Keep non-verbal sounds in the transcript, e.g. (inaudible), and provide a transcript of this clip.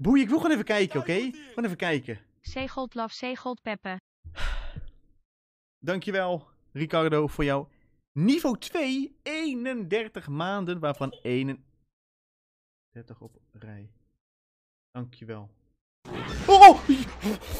Boei, ik wil gewoon even kijken, oké? Okay? Gewoon even kijken. Zegelt laf, zeegold peppen. (sighs) Dankjewel, Ricardo, voor jou niveau 2. 31 maanden, waarvan 31 op rij. Dankjewel. Oh! oh, oh, oh